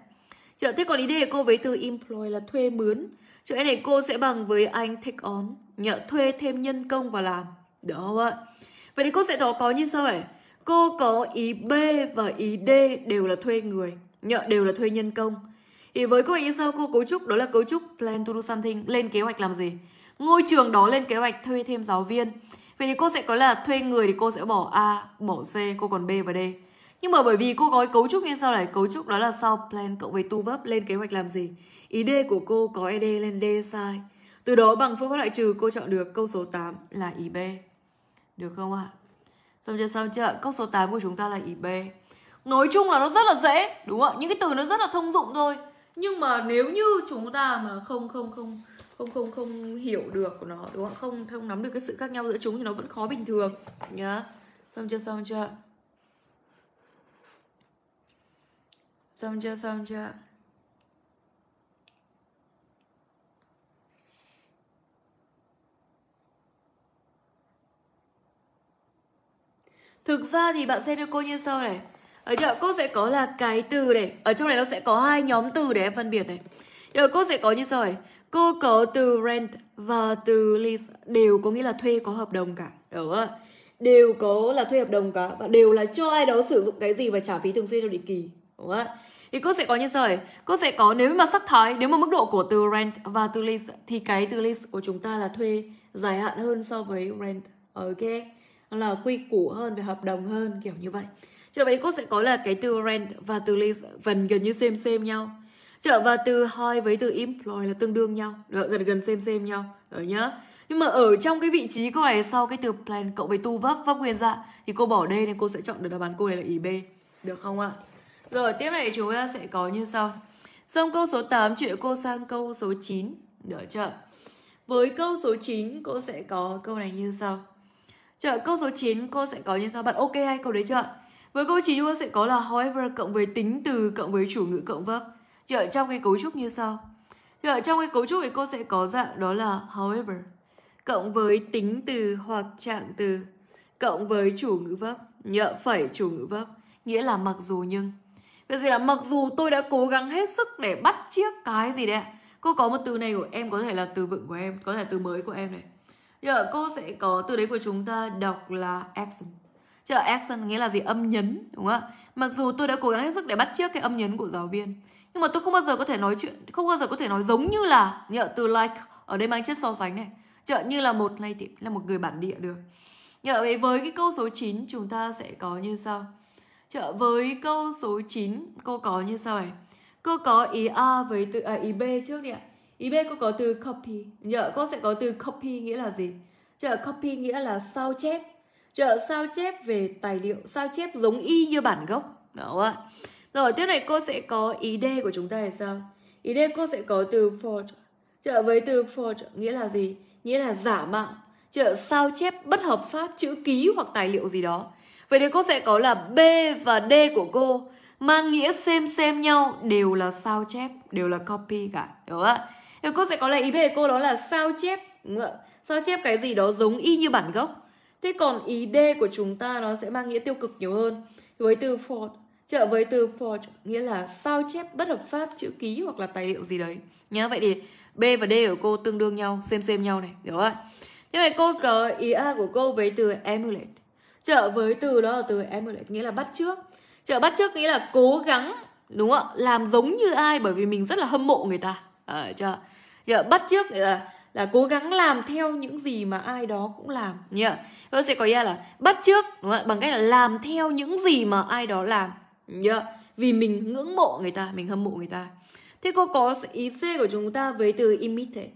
Chợ thế còn ý đề cô với từ employ là thuê mướn. Chợ cái này cô sẽ bằng với anh take on, nhờ thuê thêm nhân công vào làm. đó ạ? Vậy thì cô sẽ có có như sau này. Cô có ý B và ý D đều là thuê người, nhờ đều là thuê nhân công. Thì với cô như sơ cô cấu trúc đó là cấu trúc plan to do something, lên kế hoạch làm gì. Ngôi trường đó lên kế hoạch thuê thêm giáo viên. Vậy thì cô sẽ có là thuê người thì cô sẽ bỏ A, bỏ C, cô còn B và D. Nhưng mà bởi vì cô có cấu trúc như sau này, cấu trúc đó là sau plan cộng với to verb lên kế hoạch làm gì. Ý D của cô có ED lên D sai. Từ đó bằng phương pháp loại trừ cô chọn được câu số 8 là ý B. Được không ạ? À? Xong chưa xong chưa? Câu số 8 của chúng ta là ý B. Nói chung là nó rất là dễ, đúng không ạ? Những cái từ nó rất là thông dụng thôi nhưng mà nếu như chúng ta mà không không không không không không hiểu được của nó đúng không không không nắm được cái sự khác nhau giữa chúng thì nó vẫn khó bình thường nhá xong chưa xong chưa xong chưa xong chưa Thực ra thì bạn xem cho cô như sau này Đấy ờ, chưa? Cô sẽ có là cái từ này. Ở trong này nó sẽ có hai nhóm từ để em phân biệt này. Giờ cô sẽ có như sau này. Cô có từ rent và từ lease đều có nghĩa là thuê có hợp đồng cả. đúng Đó. Đều có là thuê hợp đồng cả và đều là cho ai đó sử dụng cái gì và trả phí thường xuyên theo định kỳ. Đúng không? Thì cô sẽ có như sau này. Cô sẽ có nếu mà sắc thái, nếu mà mức độ của từ rent và từ lease thì cái từ lease của chúng ta là thuê dài hạn hơn so với rent. Ok. Là quy củ hơn về hợp đồng hơn kiểu như vậy. Trường vậy cô sẽ có là cái từ rent và từ lease gần gần như xem xem nhau. Trở và từ hire với từ employ là tương đương nhau, được, gần gần xem xem nhau. Đó nhá. Nhưng mà ở trong cái vị trí cô này sau cái từ plan cộng với tu vấp vấp nguyên dạ thì cô bỏ đây nên cô sẽ chọn được đáp án cô này là ý B. Được không ạ? Rồi tiếp này chúng ta sẽ có như sau. Xong câu số 8 chuyển cô sang câu số 9. Được chưa? Với câu số 9 cô sẽ có câu này như sau. Chờ câu số 9 cô sẽ có như sau. Bạn ok hay câu đấy chưa ạ? Với câu chính chúng ta sẽ có là however cộng với tính từ cộng với chủ ngữ cộng verb. Thì ở trong cái cấu trúc như sau. Thì ở trong cái cấu trúc thì cô sẽ có dạng đó là however cộng với tính từ hoặc trạng từ cộng với chủ ngữ verb. Nhớ phẩy chủ ngữ verb nghĩa là mặc dù nhưng. Vậy gì là mặc dù tôi đã cố gắng hết sức để bắt chiếc cái gì đấy ạ. Cô có một từ này của em có thể là từ vựng của em, có thể là từ mới của em này. Giờ cô sẽ có từ đấy của chúng ta đọc là action chứ ở accent nghĩa là gì âm nhấn đúng không ạ mặc dù tôi đã cố gắng hết sức để bắt chước cái âm nhấn của giáo viên nhưng mà tôi không bao giờ có thể nói chuyện không bao giờ có thể nói giống như là như từ like ở đây mang chất so sánh này chợ như là một native là một người bản địa được nhờ vậy với cái câu số 9 chúng ta sẽ có như sau chợ với câu số 9 cô có như sau này cô có ý a với từ à, ý b trước đi ạ ý b cô có từ copy nhờ cô sẽ có từ copy nghĩa là gì chợ copy nghĩa là sao chép chợ sao chép về tài liệu sao chép giống y như bản gốc đúng không ạ rồi tiếp này cô sẽ có ý D của chúng ta là sao ý D cô sẽ có từ forge chợ với từ forge nghĩa là gì nghĩa là giả mạo chợ sao chép bất hợp pháp chữ ký hoặc tài liệu gì đó vậy thì cô sẽ có là B và D của cô mang nghĩa xem xem nhau đều là sao chép đều là copy cả đúng không ạ thì cô sẽ có là ý về cô đó là sao chép sao chép cái gì đó giống y như bản gốc Thế còn ý D của chúng ta nó sẽ mang nghĩa tiêu cực nhiều hơn. Với từ forge trợ với từ forge nghĩa là sao chép bất hợp pháp chữ ký hoặc là tài liệu gì đấy. nhớ vậy thì B và D của cô tương đương nhau, xem xem nhau này, hiểu không? Thế này cô có ý A của cô với từ emulate. Trợ với từ đó là từ emulate nghĩa là bắt trước Trợ bắt trước nghĩa là cố gắng, đúng không ạ? Làm giống như ai bởi vì mình rất là hâm mộ người ta. À, chưa? Giờ bắt trước nghĩa là là cố gắng làm theo những gì mà ai đó cũng làm nhỉ nó sẽ có nghĩa là bắt trước đúng không? bằng cách là làm theo những gì mà ai đó làm nhỉ vì mình ngưỡng mộ người ta mình hâm mộ người ta thế cô có ý c của chúng ta với từ imitate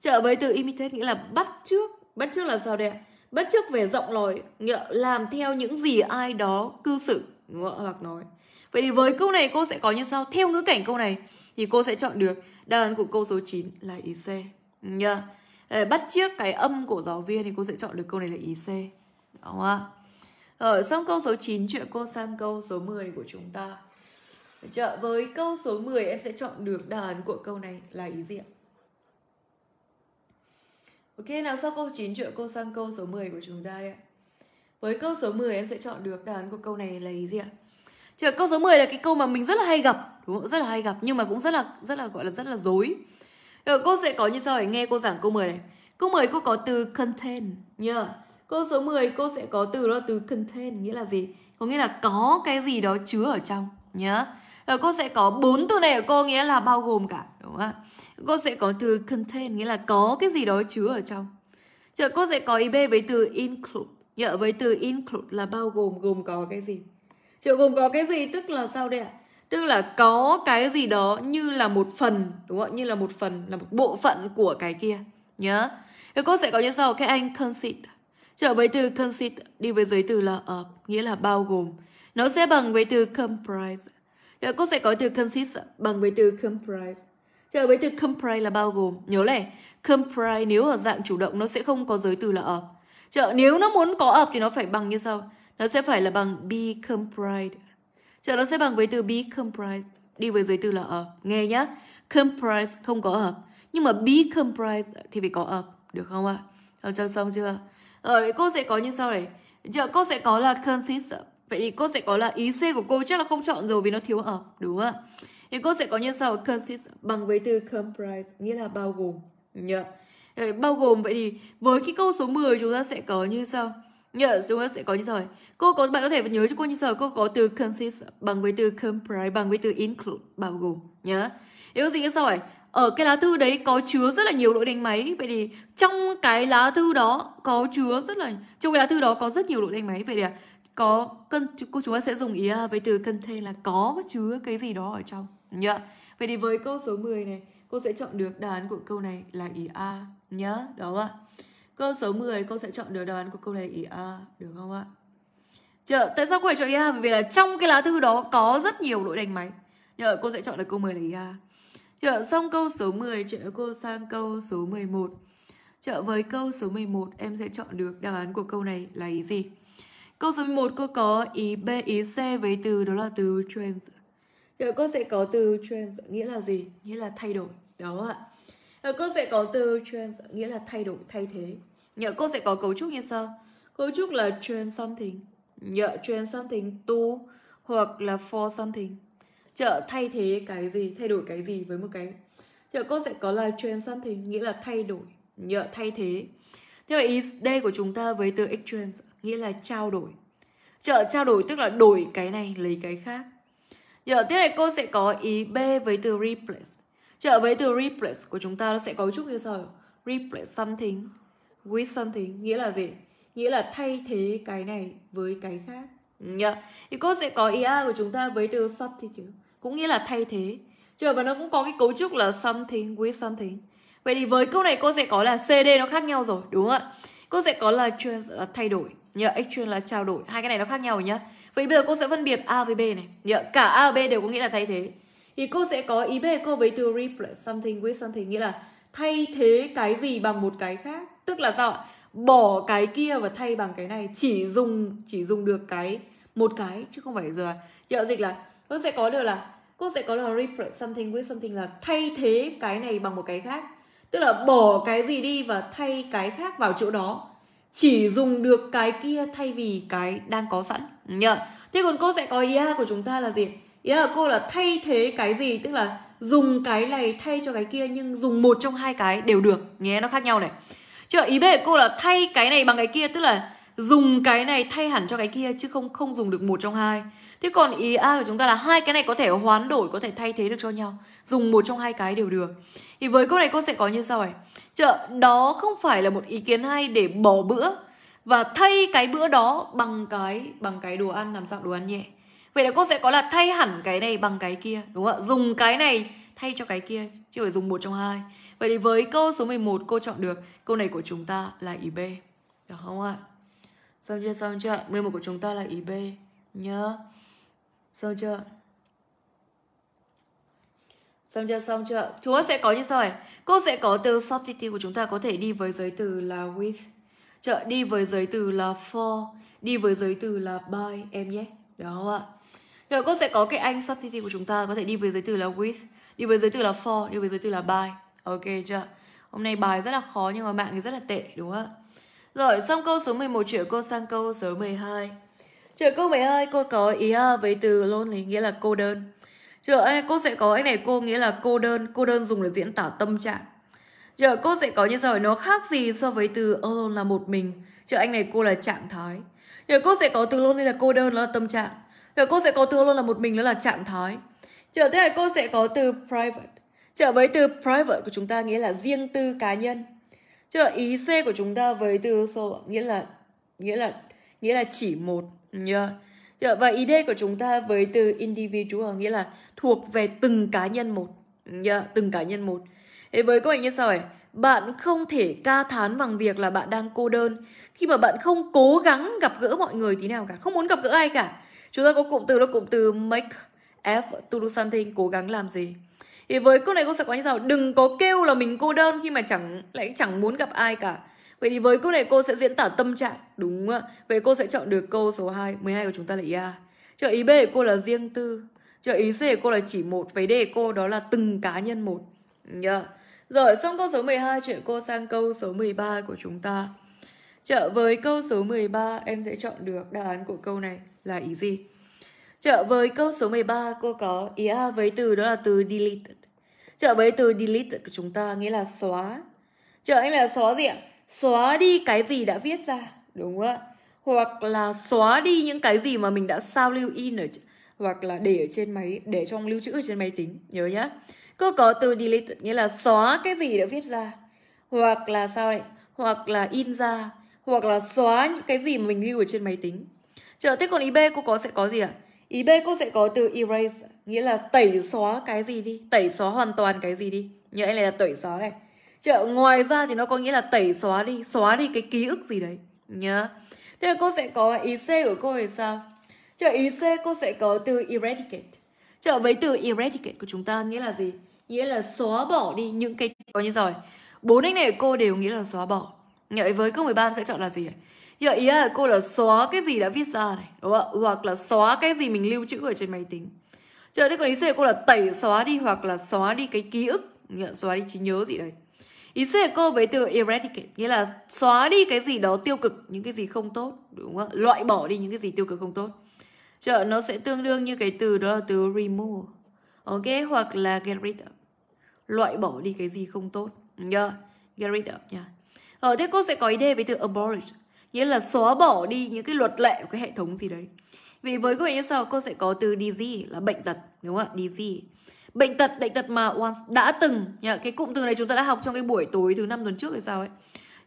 trở với từ imitate nghĩa là bắt trước bắt trước là sao đây bắt trước về giọng nói nghĩa làm theo những gì ai đó cư xử đúng không? hoặc nói vậy thì với câu này cô sẽ có như sau theo ngữ cảnh câu này thì cô sẽ chọn được đáp án của câu số 9 là ý c nhá yeah. bắt chiếc cái âm của giáo viên thì cô sẽ chọn được câu này là ý C đúng không ạ rồi ờ, xong câu số 9 chuyện cô sang câu số 10 của chúng ta chợ với câu số 10 em sẽ chọn được đáp án của câu này là ý gì ạ Ok nào sau câu 9 chuyện cô sang câu số 10 của chúng ta ạ với câu số 10 em sẽ chọn được đáp án của câu này là ý gì ạ? chợ câu số 10 là cái câu mà mình rất là hay gặp, đúng không? Rất là hay gặp nhưng mà cũng rất là rất là gọi là rất là dối. Rồi ờ, cô sẽ có như sau này, nghe cô giảng câu 10 này. Câu 10 cô có từ contain nhá. Yeah. Câu số 10 cô sẽ có từ đó từ contain nghĩa là gì? Có nghĩa là có cái gì đó chứa ở trong nhá. Yeah. Rồi cô sẽ có bốn từ này ở cô nghĩa là bao gồm cả đúng không ạ? Cô sẽ có từ contain nghĩa là có cái gì đó chứa ở trong. Chờ cô sẽ có IB với từ include. Nhớ với từ include là bao gồm gồm có cái gì? Chờ gồm có cái gì tức là sao đây ạ? À? tức là có cái gì đó như là một phần đúng không như là một phần là một bộ phận của cái kia nhớ cái cô sẽ có như sau cái anh conceit trở với từ conceit đi với giới từ là of nghĩa là bao gồm nó sẽ bằng với từ comprise Thế cô sẽ có từ consist bằng với từ comprise trở với từ comprise là bao gồm nhớ này comprise nếu ở dạng chủ động nó sẽ không có giới từ là of chợ nếu nó muốn có of thì nó phải bằng như sau nó sẽ phải là bằng be comprised Chờ nó sẽ bằng với từ be comprised, đi với giới từ là ở. Nghe nhá, comprised không có ở. Nhưng mà be comprised thì phải có ở, được không ạ? À? Xong xong chưa? Rồi cô sẽ có như sau này. Giờ dạ, cô sẽ có là consist. Vậy thì cô sẽ có là ý C của cô chắc là không chọn rồi vì nó thiếu ở, đúng không ạ? Thì cô sẽ có như sau consist bằng với từ comprise nghĩa là bao gồm. Nhớ. Dạ. Rồi, bao gồm vậy thì với cái câu số 10 chúng ta sẽ có như sau. Nhớ dạ, chúng ta sẽ có như sau. Cô có bạn có thể nhớ cho cô như sau, cô có từ consist bằng với từ comprise bằng với từ include bao gồm nhớ. Yếu gì như sau này, ở cái lá thư đấy có chứa rất là nhiều lỗi đánh máy vậy thì trong cái lá thư đó có chứa rất là trong cái lá thư đó có rất nhiều lỗi đánh máy vậy thì à, có cân cô chúng ta sẽ dùng ý à, với từ contain là có chứa cái gì đó ở trong nhớ vậy thì với câu số 10 này cô sẽ chọn được đáp án của câu này là ý a nhá đó ạ câu số 10 cô sẽ chọn được đáp án của câu này ý a được không ạ Chờ, tại sao cô lại chọn ý A? Bởi vì là trong cái lá thư đó có rất nhiều lỗi đánh máy. Nhờ cô sẽ chọn được câu 10 là ý A. Chợ xong câu số 10, chợ cô sang câu số 11. Chợ với câu số 11, em sẽ chọn được đáp án của câu này là ý gì? Câu số 11 cô có ý B, ý C với từ đó là từ trans. Chợ cô sẽ có từ trans nghĩa là gì? Nghĩa là thay đổi. Đó ạ. Chợ cô sẽ có từ trans nghĩa là thay đổi, thay thế. Nhờ cô sẽ có cấu trúc như sau. Cấu trúc là trans something nhờ truyền something to hoặc là for something chợ thay thế cái gì thay đổi cái gì với một cái chợ cô sẽ có là truyền something nghĩa là thay đổi nhờ thay thế theo ý đây của chúng ta với từ exchange nghĩa là trao đổi chợ trao đổi tức là đổi cái này lấy cái khác giờ tiếp này cô sẽ có ý b với từ replace chợ với từ replace của chúng ta nó sẽ có chút như sau replace something with something nghĩa là gì nghĩa là thay thế cái này với cái khác yeah. Dạ. thì cô sẽ có ia của chúng ta với từ thì chứ, cũng nghĩa là thay thế chờ và nó cũng có cái cấu trúc là something with something vậy thì với câu này cô sẽ có là cd nó khác nhau rồi đúng không ạ cô sẽ có là trans là thay đổi nhờ yeah, exchange là trao đổi hai cái này nó khác nhau nhá vậy bây giờ cô sẽ phân biệt a với b này nhờ dạ, yeah, cả a và b đều có nghĩa là thay thế thì cô sẽ có ý b cô với từ replace something with something nghĩa là thay thế cái gì bằng một cái khác tức là sao ạ bỏ cái kia và thay bằng cái này chỉ dùng chỉ dùng được cái một cái chứ không phải giờ hiệu dịch là cô sẽ có được là cô sẽ có là replace something with something là thay thế cái này bằng một cái khác tức là bỏ cái gì đi và thay cái khác vào chỗ đó chỉ dùng được cái kia thay vì cái đang có sẵn nhờ thế còn cô sẽ có ý yeah của chúng ta là gì ý yeah cô là thay thế cái gì tức là dùng cái này thay cho cái kia nhưng dùng một trong hai cái đều được nhé nó khác nhau này Chứ ý bề cô là thay cái này bằng cái kia tức là dùng cái này thay hẳn cho cái kia chứ không không dùng được một trong hai. Thế còn ý A của chúng ta là hai cái này có thể hoán đổi, có thể thay thế được cho nhau. Dùng một trong hai cái đều được. Thì với câu này cô sẽ có như sau này. Chợ đó không phải là một ý kiến hay để bỏ bữa và thay cái bữa đó bằng cái bằng cái đồ ăn làm dạng đồ ăn nhẹ. Vậy là cô sẽ có là thay hẳn cái này bằng cái kia, đúng không ạ? Dùng cái này thay cho cái kia chứ phải dùng một trong hai. Vậy thì với câu số 11 cô chọn được câu này của chúng ta là ý B. Được không ạ? Xong chưa? Xong chưa? 11 của chúng ta là ý B nhớ Xong chưa? Xong chưa? Xong chưa? Chúng ta sẽ có như sau này. Cô sẽ có từ substitute của chúng ta có thể đi với giới từ là with. Chợ đi với giới từ là for. Đi với giới từ là by em nhé. Được không ạ? Rồi cô sẽ có cái anh substitute của chúng ta có thể đi với giới từ là with. Đi với giới từ là for. Đi với giới từ là by. Ok chưa? Hôm nay bài rất là khó nhưng mà mạng thì rất là tệ đúng không ạ? Rồi xong câu số 11 chuyển cô sang câu số 12 Chuyển câu 12 cô có ý à, với từ lonely nghĩa là cô đơn Chờ anh, à, cô sẽ có anh này cô nghĩa là cô đơn Cô đơn dùng để diễn tả tâm trạng Chờ cô sẽ có như sau Nó khác gì so với từ alone là một mình Chờ anh này cô là trạng thái Chờ cô sẽ có từ lonely là cô đơn đó là tâm trạng Chờ cô sẽ có từ alone là một mình đó là trạng thái Chờ thế này cô sẽ có từ private Trở với từ private của chúng ta nghĩa là riêng tư cá nhân. Chứ ý C của chúng ta với từ so nghĩa là nghĩa là nghĩa là chỉ một nhá. Yeah. Và ý D của chúng ta với từ individual nghĩa là thuộc về từng cá nhân một. Nhá, yeah, từng cá nhân một. Thế với câu hình như sau ấy bạn không thể ca thán bằng việc là bạn đang cô đơn khi mà bạn không cố gắng gặp gỡ mọi người tí nào cả, không muốn gặp gỡ ai cả. Chúng ta có cụm từ là cụm từ make effort to do something, cố gắng làm gì thì với câu này cô sẽ có như sau đừng có kêu là mình cô đơn khi mà chẳng lại chẳng muốn gặp ai cả Vậy thì với câu này cô sẽ diễn tả tâm trạng Đúng ạ Vậy cô sẽ chọn được câu số 2 12 của chúng ta là ý trợ ý B của cô là riêng tư trợ ý C của cô là chỉ một Vậy D cô đó là từng cá nhân một yeah. Rồi xong câu số 12 Chuyển cô sang câu số 13 của chúng ta trợ với câu số 13 Em sẽ chọn được đáp án của câu này là ý gì Trở với câu số 13, cô có ý A với từ đó là từ delete Trở với từ delete của chúng ta nghĩa là xóa. Trở anh là xóa gì ạ? Xóa đi cái gì đã viết ra. Đúng không ạ? Hoặc là xóa đi những cái gì mà mình đã sao lưu in ở hoặc là để ở trên máy, để trong lưu trữ ở trên máy tính. Nhớ nhá. Cô có từ delete nghĩa là xóa cái gì đã viết ra. Hoặc là sao đấy? Hoặc là in ra. Hoặc là xóa những cái gì mà mình lưu ở trên máy tính. Trở tiếp còn ý B cô có sẽ có gì ạ? À? Ý B cô sẽ có từ erase, nghĩa là tẩy xóa cái gì đi, tẩy xóa hoàn toàn cái gì đi. Như này là tẩy xóa này. Chợ ngoài ra thì nó có nghĩa là tẩy xóa đi, xóa đi cái ký ức gì đấy nhớ. Thế là cô sẽ có ý C của cô thì sao? Chợ ý C cô sẽ có từ eradicate. Chợ với từ eradicate của chúng ta nghĩa là gì? Nghĩa là xóa bỏ đi những cái có như rồi. Bốn anh này của cô đều nghĩa là xóa bỏ. Nhớ với câu 13 sẽ chọn là gì ạ? Giờ ý là cô là xóa cái gì đã viết ra này đúng không? Hoặc là xóa cái gì mình lưu trữ ở trên máy tính Giờ thế còn ý C của cô là tẩy xóa đi hoặc là xóa đi cái ký ức Xóa đi trí nhớ gì đấy Ý C của cô với từ eradicate Nghĩa là xóa đi cái gì đó tiêu cực Những cái gì không tốt đúng không? Loại bỏ đi những cái gì tiêu cực không tốt Giờ nó sẽ tương đương như cái từ đó là từ remove Ok hoặc là get rid of Loại bỏ đi cái gì không tốt nhá yeah. Get rid of nha yeah. Ờ, ở thế cô sẽ có ý đề với từ abolish nghĩa là xóa bỏ đi những cái luật lệ của cái hệ thống gì đấy vì với các bạn như sau cô sẽ có từ disease là bệnh tật đúng không ạ disease bệnh tật bệnh tật mà once đã từng nhá, cái cụm từ này chúng ta đã học trong cái buổi tối thứ năm tuần trước hay sao ấy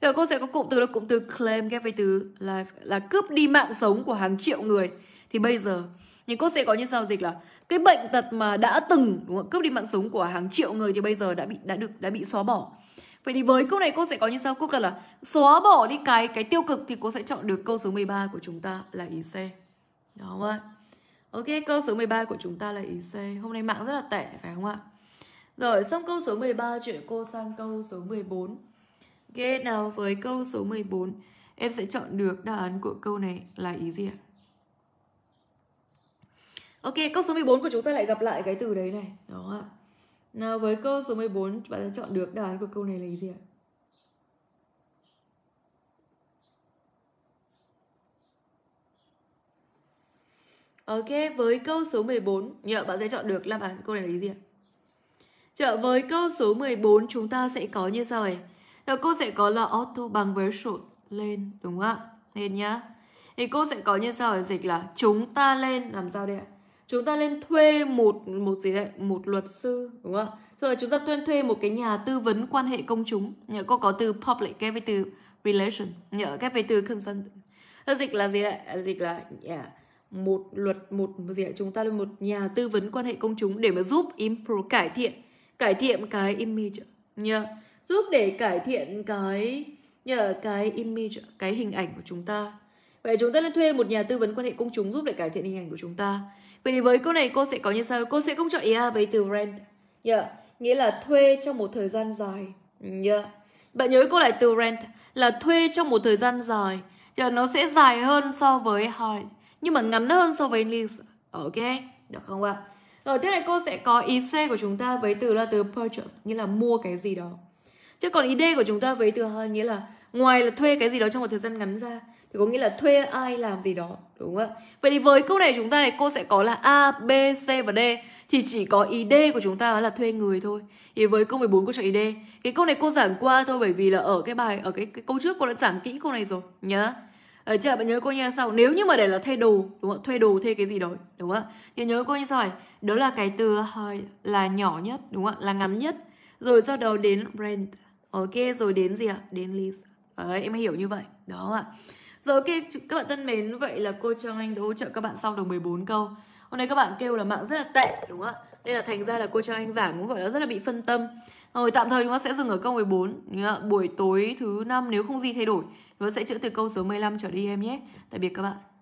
Thế cô sẽ có cụm từ là cụm từ claim ghép với từ là là cướp đi mạng sống của hàng triệu người thì bây giờ nhưng cô sẽ có như sau dịch là cái bệnh tật mà đã từng đúng không? cướp đi mạng sống của hàng triệu người thì bây giờ đã bị đã được đã bị xóa bỏ Vậy thì với câu này cô sẽ có như sau Cô cần là xóa bỏ đi cái cái tiêu cực Thì cô sẽ chọn được câu số 13 của chúng ta là ý C đó không ạ? Ok, câu số 13 của chúng ta là ý C Hôm nay mạng rất là tệ phải không ạ? Rồi, xong câu số 13 chuyển cô sang câu số 14 Ok, nào với câu số 14 Em sẽ chọn được đáp án của câu này là ý gì ạ? Ok, câu số 14 của chúng ta lại gặp lại cái từ đấy này đó ạ? Nào với câu số 14 bạn sẽ chọn được đáp án của câu này là gì ạ? Ok, với câu số 14, nhờ bạn sẽ chọn được đáp án câu này là gì ạ? Chờ với câu số 14 chúng ta sẽ có như sau này. Nào cô sẽ có là auto bằng với sụt lên đúng không ạ? Lên nhá. Thì cô sẽ có như sau này dịch là chúng ta lên làm sao đây ạ? chúng ta nên thuê một một gì đấy một luật sư đúng không rồi chúng ta nên thuê một cái nhà tư vấn quan hệ công chúng nhớ có có từ public ghép với từ relation nhớ ghép với từ consent dịch là gì đấy à, dịch là yeah, một luật một gì đấy? chúng ta là một nhà tư vấn quan hệ công chúng để mà giúp improve cải thiện cải thiện cái image nhớ giúp để cải thiện cái nhờ cái image cái hình ảnh của chúng ta vậy chúng ta nên thuê một nhà tư vấn quan hệ công chúng giúp để cải thiện hình ảnh của chúng ta Vậy thì với câu này cô sẽ có như sau. Cô sẽ không chọn IA với từ rent. Yeah. Dạ, nghĩa là thuê trong một thời gian dài. Yeah. Dạ. Bạn nhớ cô lại từ rent là thuê trong một thời gian dài. Yeah, nó sẽ dài hơn so với hire. Nhưng mà ngắn hơn so với lease. Ok. Được không ạ? Rồi tiếp này cô sẽ có ý c của chúng ta với từ là từ purchase. Nghĩa là mua cái gì đó. Chứ còn ý d của chúng ta với từ hơn nghĩa là ngoài là thuê cái gì đó trong một thời gian ngắn ra thì có nghĩa là thuê ai làm gì đó đúng không ạ vậy thì với câu này chúng ta này cô sẽ có là a b c và d thì chỉ có ý D của chúng ta là thuê người thôi. Thì với câu 14 cô chọn ý D. Cái câu này cô giảng qua thôi bởi vì là ở cái bài ở cái, cái câu trước cô đã giảng kỹ câu này rồi nhá. Ở ờ, chứ bạn nhớ cô như sau nếu như mà để là thuê đồ đúng không? Thuê đồ thuê cái gì đó đúng không? Thì nhớ cô như sau này. Đó là cái từ hơi là nhỏ nhất đúng không? ạ Là ngắn nhất. Rồi sau đó đến rent. Ok rồi đến gì ạ? Đến lease. Đấy, em hiểu như vậy. Đó ạ. À. Rồi ok các bạn thân mến, vậy là cô Trang Anh đã hỗ trợ các bạn xong được 14 câu. Hôm nay các bạn kêu là mạng rất là tệ đúng không ạ? Nên là thành ra là cô Trang Anh giảng cũng gọi là rất là bị phân tâm. Rồi tạm thời chúng ta sẽ dừng ở câu 14 Buổi tối thứ năm nếu không gì thay đổi Chúng ta sẽ chữa từ câu số 15 trở đi em nhé Tạm biệt các bạn